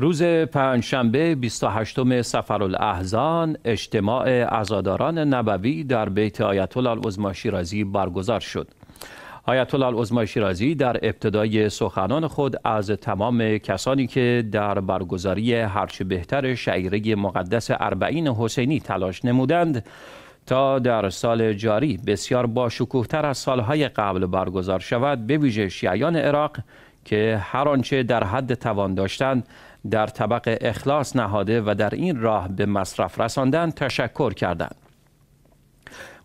روز پنجشنبه 28 سفر الاحزان اجتماع عزاداران نبوی در بیت آیت الله شیرازی برگزار شد. آیت الله شیرازی در ابتدای سخنان خود از تمام کسانی که در برگزاری هرچه بهتر شعیره مقدس اربعین حسینی تلاش نمودند تا در سال جاری بسیار با شکوهتر از سالهای قبل برگزار شود به ویژه شیعیان عراق که هر آنچه در حد توان داشتند در طبق اخلاص نهاده و در این راه به مصرف رساندن تشکر کردند.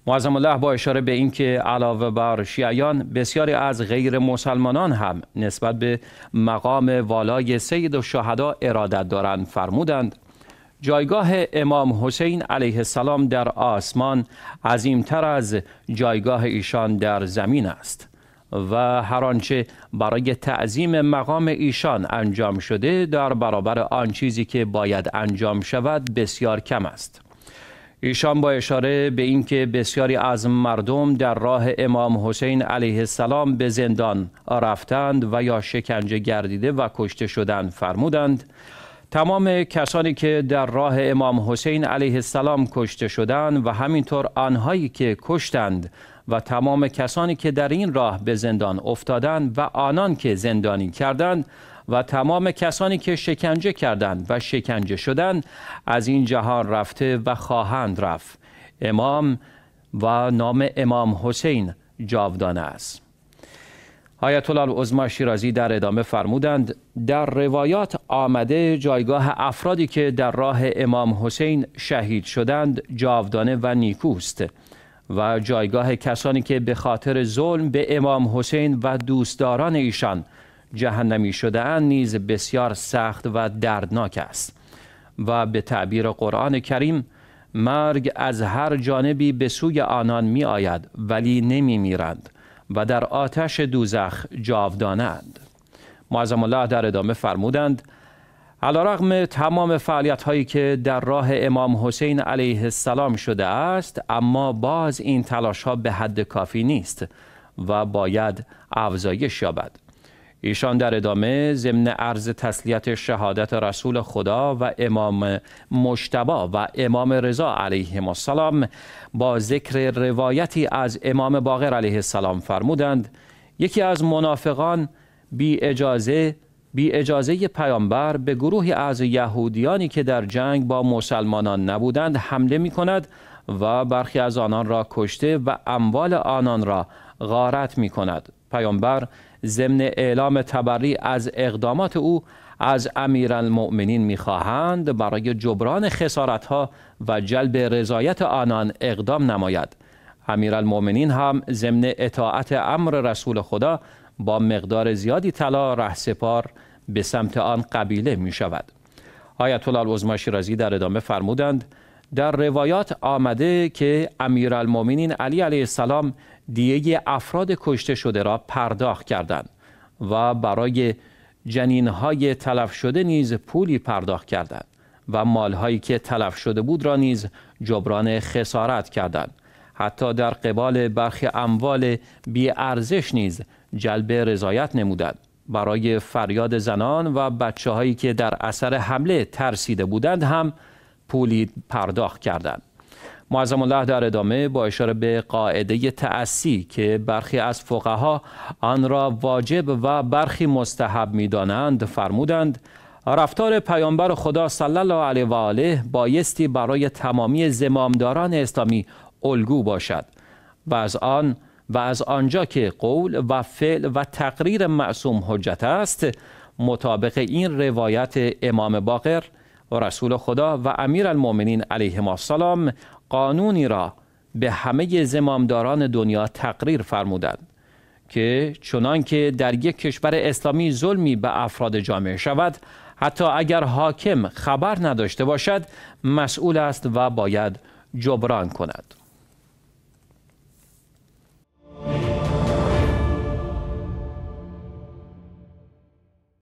معظم الله با اشاره به اینکه علاوه بر شیعیان بسیاری از غیر مسلمانان هم نسبت به مقام والای سید و شهدا ارادت دارند فرمودند جایگاه امام حسین علیه السلام در آسمان عظیمتر از جایگاه ایشان در زمین است و هر آنچه برای تعظیم مقام ایشان انجام شده در برابر آن چیزی که باید انجام شود بسیار کم است ایشان با اشاره به اینکه بسیاری از مردم در راه امام حسین علیه السلام به زندان رفتند و یا شکنجه گردیده و کشته شدند فرمودند تمام کسانی که در راه امام حسین علیه السلام کشته شدند و همینطور آنهایی که کشتند و تمام کسانی که در این راه به زندان افتادند و آنان که زندانی کردند و تمام کسانی که شکنجه کردند و شکنجه شدند از این جهان رفته و خواهند رفت امام و نام امام حسین جاودانه است آیت الله عظما شیرازی در ادامه فرمودند در روایات آمده جایگاه افرادی که در راه امام حسین شهید شدند جاودانه و نیکوست و جایگاه کسانی که به خاطر ظلم به امام حسین و دوستداران ایشان جهنمی شده اند نیز بسیار سخت و دردناک است و به تعبیر قرآن کریم مرگ از هر جانبی به سوی آنان می آید ولی نمی میرند و در آتش دوزخ جاودانند معظم الله در ادامه فرمودند رغم تمام فعالیت هایی که در راه امام حسین علیه السلام شده است اما باز این تلاش ها به حد کافی نیست و باید افزایش یابد ایشان در ادامه ضمن عرض تسلیت شهادت رسول خدا و امام مشتبا و امام رضا علیه السلام با ذکر روایتی از امام باقر علیه السلام فرمودند یکی از منافقان بی اجازه بی اجازه پیامبر به گروهی از یهودیانی که در جنگ با مسلمانان نبودند حمله می کند و برخی از آنان را کشته و اموال آنان را غارت می کند پیامبر ضمن اعلام تبری از اقدامات او از امیرالمؤمنین میخواهند برای جبران خسارتها و جلب رضایت آنان اقدام نماید امیرالمؤمنین هم ضمن اطاعت امر رسول خدا با مقدار زیادی طلا رهسپار به سمت آن قبیله می شود آیت الله العظما شیرازی در ادامه فرمودند در روایات آمده که امیرالمؤمنین علی علیه السلام دیه افراد کشته شده را پرداخت کردند و برای جنین های تلف شده نیز پولی پرداخت کردند و مال هایی که تلف شده بود را نیز جبران خسارت کردند حتی در قبال برخی اموال بی ارزش نیز جلب رضایت نمودند برای فریاد زنان و بچه هایی که در اثر حمله ترسیده بودند هم پولی پرداخت کردند معظم الله در ادامه با اشاره به قاعده تأسی که برخی از فقها آن را واجب و برخی مستحب میدانند فرمودند رفتار پیامبر خدا صلی الله علیه و آله بایستی برای تمامی زمامداران اسلامی الگو باشد و از آن و از آنجا که قول و فعل و تقریر معصوم حجت است مطابق این روایت امام باقر رسول خدا و امیر المومنین علیه السلام قانونی را به همه زمامداران دنیا تقریر فرمودند که چنان که در یک کشور اسلامی ظلمی به افراد جامعه شود حتی اگر حاکم خبر نداشته باشد مسئول است و باید جبران کند